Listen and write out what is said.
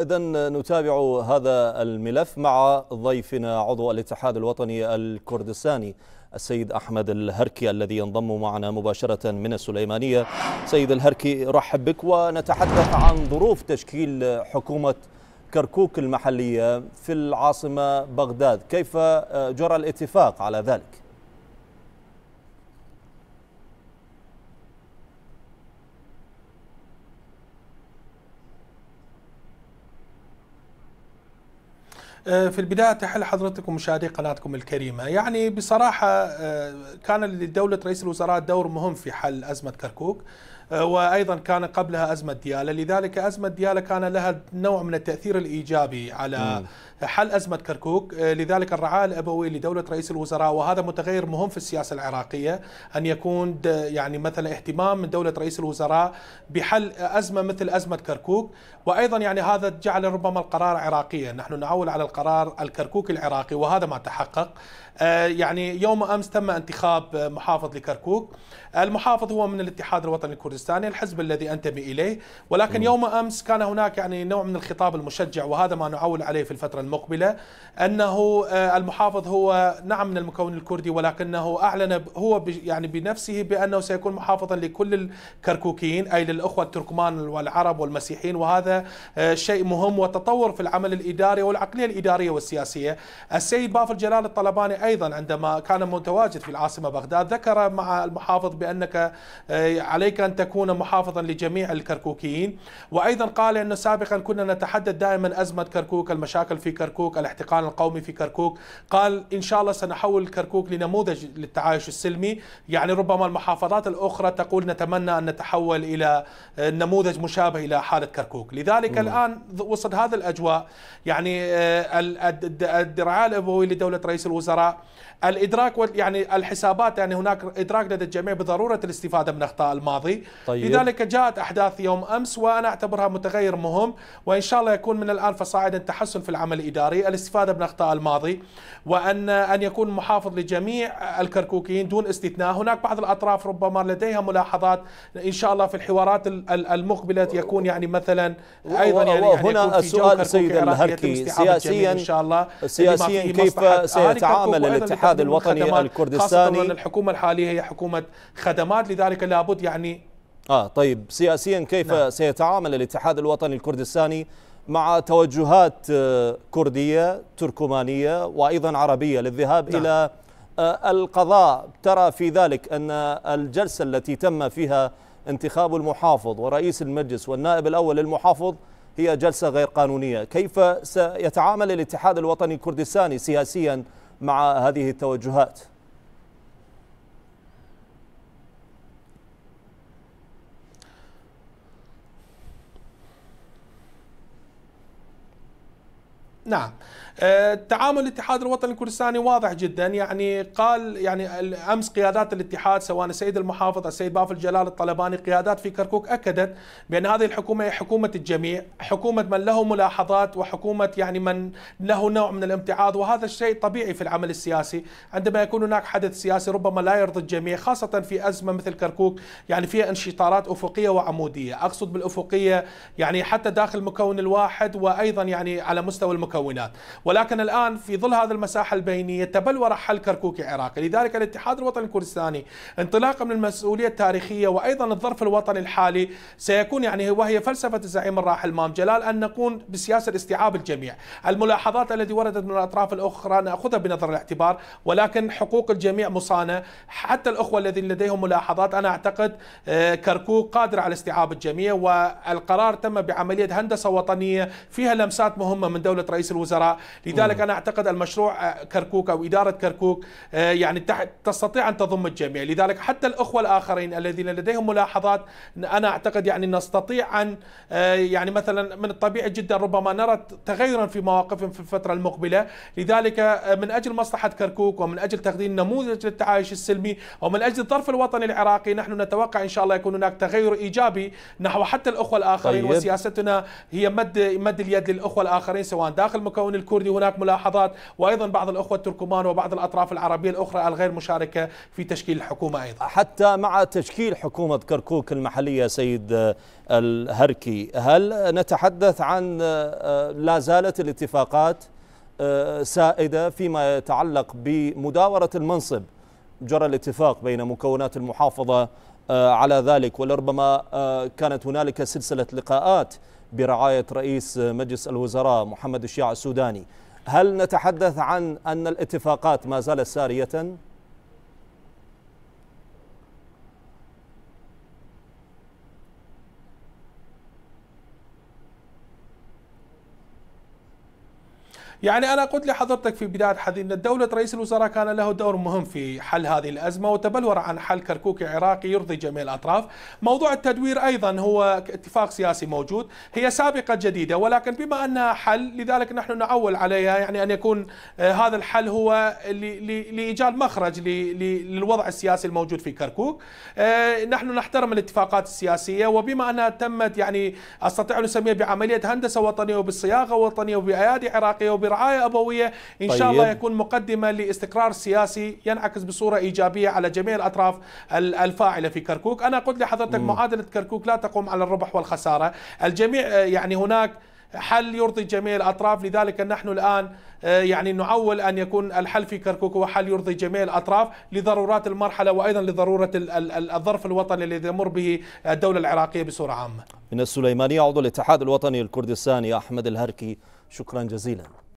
إذا نتابع هذا الملف مع ضيفنا عضو الاتحاد الوطني الكردستاني السيد أحمد الهركي الذي ينضم معنا مباشرة من السليمانية سيد الهركي رحب بك ونتحدث عن ظروف تشكيل حكومة كركوك المحلية في العاصمة بغداد كيف جرى الاتفاق على ذلك؟ آه، في البداية تحل حضرتكم مشاهدي قناتكم الكريمة يعني بصراحة آه، كان لدولة رئيس الوزراء دور مهم في حل أزمة كركوك آه، وايضا كان قبلها ازمه دياله لذلك ازمه دياله كان لها نوع من التاثير الايجابي على حل ازمه كركوك آه، لذلك الرعايه الابوي لدوله رئيس الوزراء وهذا متغير مهم في السياسه العراقيه ان يكون يعني مثلا اهتمام من دوله رئيس الوزراء بحل ازمه مثل ازمه كركوك وايضا يعني هذا جعل ربما القرار عراقيا نحن نعول على القرار الكركوكي العراقي وهذا ما تحقق آه، يعني يوم امس تم انتخاب محافظ لكركوك المحافظ هو من الاتحاد الوطني الكردستاني السيستاني الحزب الذي انتمي اليه ولكن م. يوم امس كان هناك يعني نوع من الخطاب المشجع وهذا ما نعول عليه في الفتره المقبله انه آه، المحافظ هو نعم من المكون الكردي ولكنه اعلن هو يعني بنفسه بانه سيكون محافظا لكل الكركوكيين اي للاخوه التركمان والعرب والمسيحيين وهذا آه، شيء مهم وتطور في العمل الاداري والعقليه الاداريه والسياسيه السيد بافل جلال الطلباني ايضا عندما كان متواجد في العاصمه بغداد ذكر مع المحافظ بانك آه، عليك ان تكون محافظا لجميع الكركوكيين وأيضا قال أنه سابقا كنا نتحدث دائما أزمة كركوك المشاكل في كركوك الاحتقان القومي في كركوك قال إن شاء الله سنحول كركوك لنموذج للتعايش السلمي يعني ربما المحافظات الأخرى تقول نتمنى أن نتحول إلى نموذج مشابه إلى حالة كركوك لذلك م. الآن وسط هذا الأجواء يعني آه، الدراعة الأبوية لدولة رئيس الوزراء الإدراك يعني الحسابات يعني هناك إدراك لدى الجميع بضرورة الاستفادة من أخطاء الماضي طيب. لذلك جاءت أحداث يوم أمس وأنا أعتبرها متغير مهم وإن شاء الله يكون من الآن فصاعدا تحسن في العمل الإداري الاستفادة من أخطاء الماضي وأن أن يكون محافظ لجميع الكركوكيين دون استثناء هناك بعض الأطراف ربما لديها ملاحظات إن شاء الله في الحوارات المقبلة يكون يعني مثلا أيضا يعني, يعني هنا السؤال سيد الهركي سياسيا إن شاء الله سياسيا كيف سيتعامل الاتحاد الوطني الكردستاني خاصة الحكومة الحالية هي حكومة خدمات لذلك لابد يعني آه طيب سياسيا كيف نعم. سيتعامل الاتحاد الوطني الكردستاني مع توجهات آه، كردية تركمانية وأيضا عربية للذهاب نعم. إلى آه، القضاء ترى في ذلك أن الجلسة التي تم فيها انتخاب المحافظ ورئيس المجلس والنائب الأول للمحافظ هي جلسة غير قانونية كيف سيتعامل الاتحاد الوطني الكردستاني سياسيا مع هذه التوجهات؟ نعم آه، تعامل الاتحاد الوطني الكردستاني واضح جدا يعني قال يعني امس قيادات الاتحاد سواء السيد المحافظ السيد باف جلال الطلباني قيادات في كركوك اكدت بان هذه الحكومه هي حكومه الجميع، حكومه من له ملاحظات وحكومه يعني من له نوع من الامتعاض وهذا الشيء طبيعي في العمل السياسي، عندما يكون هناك حدث سياسي ربما لا يرضي الجميع خاصه في ازمه مثل كركوك يعني فيها انشطارات افقيه وعموديه، اقصد بالافقيه يعني حتى داخل المكون الواحد وايضا يعني على مستوى المكون المكونات ولكن الآن في ظل هذا المساحة البينية تبلور حل كركوكي عراقي لذلك الاتحاد الوطني الكردستاني انطلاقا من المسؤولية التاريخية وأيضا الظرف الوطني الحالي سيكون يعني وهي فلسفة الزعيم الراحل مام جلال أن نكون بسياسة استيعاب الجميع الملاحظات التي وردت من الأطراف الأخرى نأخذها بنظر الاعتبار ولكن حقوق الجميع مصانة حتى الأخوة الذين لديهم ملاحظات أنا أعتقد آه، كركوك قادر على استيعاب الجميع والقرار تم بعملية هندسة وطنية فيها لمسات مهمة من دولة رئيس رئيس الوزراء لذلك أنا أعتقد المشروع آه، كركوك أو إدارة كركوك آه، يعني تستطيع أن تضم الجميع لذلك حتى الأخوة الآخرين الذين لديهم ملاحظات أنا أعتقد يعني نستطيع أن آه، يعني مثلا من الطبيعي جدا ربما نرى تغيرا في مواقفهم في الفترة المقبلة لذلك من أجل مصلحة كركوك ومن أجل تقديم نموذج للتعايش السلمي ومن أجل الظرف الوطني العراقي نحن نتوقع إن شاء الله يكون هناك تغير إيجابي نحو حتى الأخوة الآخرين طيب. وسياستنا هي مد مد اليد للأخوة الآخرين سواء داخل داخل المكون الكردي هناك ملاحظات وايضا بعض الاخوه التركمان وبعض الاطراف العربيه الاخرى الغير مشاركه في تشكيل الحكومه ايضا. حتى مع تشكيل حكومه كركوك المحليه سيد الهركي، هل نتحدث عن آه، لا زالت الاتفاقات آه، سائده فيما يتعلق بمداوره المنصب؟ جرى الاتفاق بين مكونات المحافظه آه، على ذلك ولربما كانت هنالك سلسله لقاءات برعاية رئيس مجلس الوزراء محمد الشيع السوداني هل نتحدث عن أن الاتفاقات ما زالت سارية؟ يعني أنا قلت لحضرتك في بداية حديثنا أن دولة رئيس الوزراء كان له دور مهم في حل هذه الأزمة وتبلور عن حل كركوكي عراقي يرضي جميع الأطراف موضوع التدوير أيضا هو اتفاق سياسي موجود هي سابقة جديدة ولكن بما أنها حل لذلك نحن نعول عليها يعني أن يكون آه، هذا الحل هو لإيجاد مخرج للوضع السياسي الموجود في كركوك آه، نحن نحترم الاتفاقات السياسية وبما أنها تمت يعني أستطيع أن أسميها بعملية هندسة وطنية وبالصياغه وطنية وبأيادي عراقية وبرا برعايه ابويه ان طيب. شاء الله طيب. يكون مقدمه لاستقرار سياسي ينعكس بصوره ايجابيه على جميع الاطراف الفاعله في كركوك انا قلت لحضرتك م. معادله كركوك لا تقوم على الربح والخساره الجميع آه، يعني هناك حل يرضي جميع الاطراف لذلك نحن الان آه، يعني نعول ان يكون الحل في كركوك هو حل يرضي جميع الاطراف لضرورات المرحله وايضا لضروره الظرف الوطني الذي يمر به الدوله العراقيه بصوره عامه. من السليمانيه عضو الاتحاد الوطني الكردستاني احمد الهركي شكرا جزيلا.